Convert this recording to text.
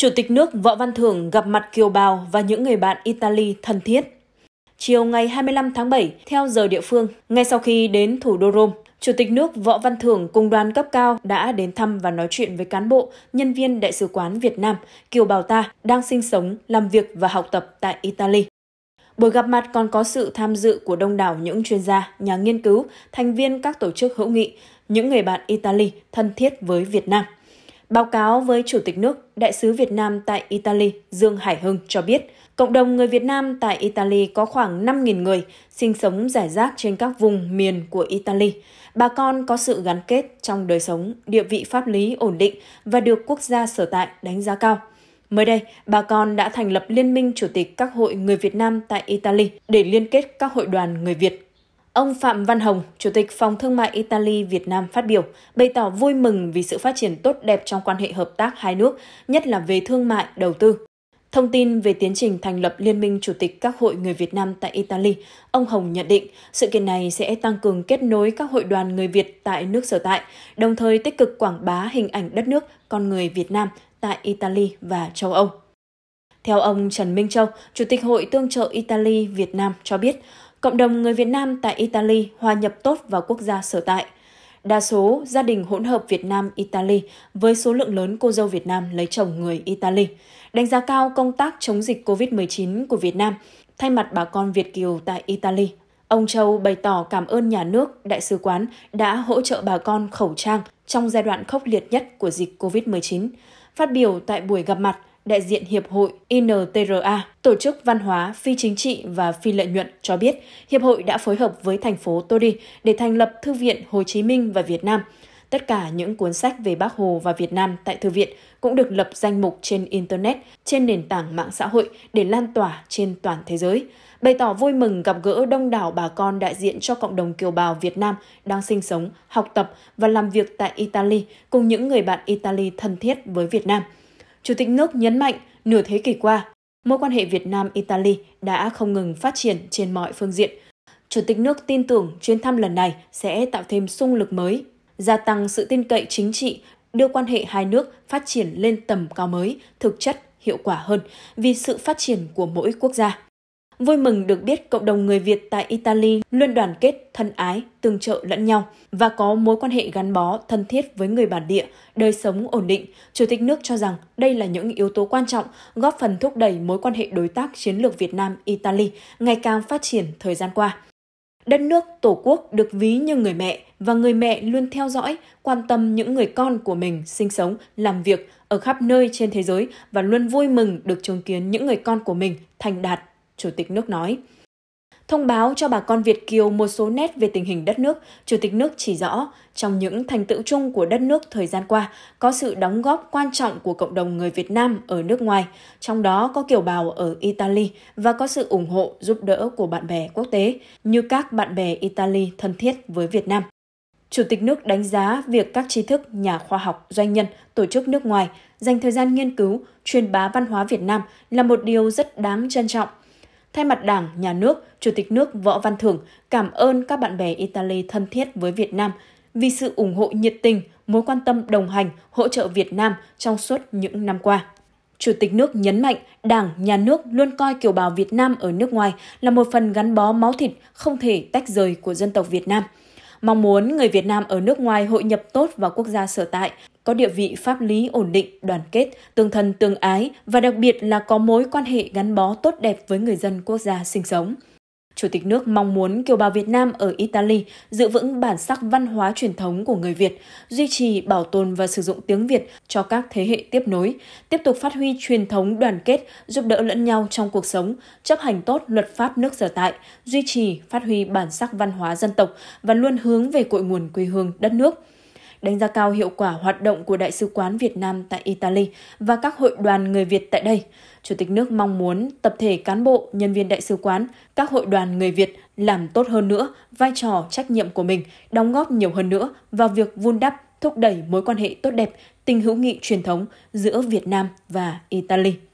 Chủ tịch nước Võ Văn Thưởng gặp mặt kiều bào và những người bạn Italy thân thiết. Chiều ngày 25 tháng 7, theo giờ địa phương, ngay sau khi đến thủ đô Rome, Chủ tịch nước Võ Văn Thưởng cùng đoàn cấp cao đã đến thăm và nói chuyện với cán bộ, nhân viên Đại sứ quán Việt Nam, kiều bào ta đang sinh sống, làm việc và học tập tại Italy. Buổi gặp mặt còn có sự tham dự của đông đảo những chuyên gia, nhà nghiên cứu, thành viên các tổ chức hữu nghị, những người bạn Italy thân thiết với Việt Nam. Báo cáo với Chủ tịch nước, Đại sứ Việt Nam tại Italy Dương Hải Hưng cho biết, cộng đồng người Việt Nam tại Italy có khoảng 5.000 người sinh sống rải rác trên các vùng miền của Italy. Bà con có sự gắn kết trong đời sống, địa vị pháp lý ổn định và được quốc gia sở tại đánh giá cao. Mới đây, bà con đã thành lập Liên minh Chủ tịch các hội người Việt Nam tại Italy để liên kết các hội đoàn người Việt Ông Phạm Văn Hồng, Chủ tịch Phòng Thương mại Italy Việt Nam phát biểu, bày tỏ vui mừng vì sự phát triển tốt đẹp trong quan hệ hợp tác hai nước, nhất là về thương mại, đầu tư. Thông tin về tiến trình thành lập Liên minh Chủ tịch các hội người Việt Nam tại Italy, ông Hồng nhận định sự kiện này sẽ tăng cường kết nối các hội đoàn người Việt tại nước sở tại, đồng thời tích cực quảng bá hình ảnh đất nước, con người Việt Nam tại Italy và châu Âu. Theo ông Trần Minh Châu, Chủ tịch Hội Tương trợ Italy Việt Nam cho biết, Cộng đồng người Việt Nam tại Italy hòa nhập tốt vào quốc gia sở tại. Đa số gia đình hỗn hợp Việt Nam-Italy với số lượng lớn cô dâu Việt Nam lấy chồng người Italy. Đánh giá cao công tác chống dịch COVID-19 của Việt Nam, thay mặt bà con Việt Kiều tại Italy, ông Châu bày tỏ cảm ơn nhà nước, đại sứ quán đã hỗ trợ bà con khẩu trang trong giai đoạn khốc liệt nhất của dịch COVID-19. Phát biểu tại buổi gặp mặt, đại diện Hiệp hội INTRA, Tổ chức Văn hóa, Phi Chính trị và Phi Lợi nhuận cho biết, Hiệp hội đã phối hợp với thành phố Tori để thành lập Thư viện Hồ Chí Minh và Việt Nam. Tất cả những cuốn sách về Bác Hồ và Việt Nam tại Thư viện cũng được lập danh mục trên Internet, trên nền tảng mạng xã hội để lan tỏa trên toàn thế giới. Bày tỏ vui mừng gặp gỡ đông đảo bà con đại diện cho cộng đồng kiều bào Việt Nam đang sinh sống, học tập và làm việc tại Italy cùng những người bạn Italy thân thiết với Việt Nam – Chủ tịch nước nhấn mạnh nửa thế kỷ qua, mối quan hệ Việt Nam-Italy đã không ngừng phát triển trên mọi phương diện. Chủ tịch nước tin tưởng chuyến thăm lần này sẽ tạo thêm sung lực mới, gia tăng sự tin cậy chính trị, đưa quan hệ hai nước phát triển lên tầm cao mới, thực chất, hiệu quả hơn vì sự phát triển của mỗi quốc gia. Vui mừng được biết cộng đồng người Việt tại Italy luôn đoàn kết, thân ái, tương trợ lẫn nhau và có mối quan hệ gắn bó thân thiết với người bản địa, đời sống ổn định. Chủ tịch nước cho rằng đây là những yếu tố quan trọng góp phần thúc đẩy mối quan hệ đối tác chiến lược Việt Nam Italy ngày càng phát triển thời gian qua. Đất nước, Tổ quốc được ví như người mẹ và người mẹ luôn theo dõi, quan tâm những người con của mình sinh sống, làm việc ở khắp nơi trên thế giới và luôn vui mừng được chứng kiến những người con của mình thành đạt Chủ tịch nước nói. Thông báo cho bà con Việt Kiều một số nét về tình hình đất nước, Chủ tịch nước chỉ rõ, trong những thành tựu chung của đất nước thời gian qua, có sự đóng góp quan trọng của cộng đồng người Việt Nam ở nước ngoài, trong đó có kiều bào ở Italy và có sự ủng hộ, giúp đỡ của bạn bè quốc tế, như các bạn bè Italy thân thiết với Việt Nam. Chủ tịch nước đánh giá việc các trí thức, nhà khoa học, doanh nhân, tổ chức nước ngoài dành thời gian nghiên cứu, truyền bá văn hóa Việt Nam là một điều rất đáng trân trọng – Thay mặt Đảng, Nhà nước, Chủ tịch nước Võ Văn Thưởng cảm ơn các bạn bè Italy thân thiết với Việt Nam vì sự ủng hộ nhiệt tình, mối quan tâm đồng hành, hỗ trợ Việt Nam trong suốt những năm qua. Chủ tịch nước nhấn mạnh Đảng, Nhà nước luôn coi kiều bào Việt Nam ở nước ngoài là một phần gắn bó máu thịt không thể tách rời của dân tộc Việt Nam. Mong muốn người Việt Nam ở nước ngoài hội nhập tốt vào quốc gia sở tại, có địa vị pháp lý ổn định, đoàn kết, tương thân tương ái và đặc biệt là có mối quan hệ gắn bó tốt đẹp với người dân quốc gia sinh sống. Chủ tịch nước mong muốn kiều bào Việt Nam ở Italy giữ vững bản sắc văn hóa truyền thống của người Việt, duy trì, bảo tồn và sử dụng tiếng Việt cho các thế hệ tiếp nối, tiếp tục phát huy truyền thống đoàn kết, giúp đỡ lẫn nhau trong cuộc sống, chấp hành tốt luật pháp nước sở tại, duy trì, phát huy bản sắc văn hóa dân tộc và luôn hướng về cội nguồn quê hương đất nước đánh giá cao hiệu quả hoạt động của Đại sứ quán Việt Nam tại Italy và các hội đoàn người Việt tại đây. Chủ tịch nước mong muốn tập thể cán bộ, nhân viên đại sứ quán, các hội đoàn người Việt làm tốt hơn nữa vai trò trách nhiệm của mình, đóng góp nhiều hơn nữa vào việc vun đắp, thúc đẩy mối quan hệ tốt đẹp, tình hữu nghị truyền thống giữa Việt Nam và Italy.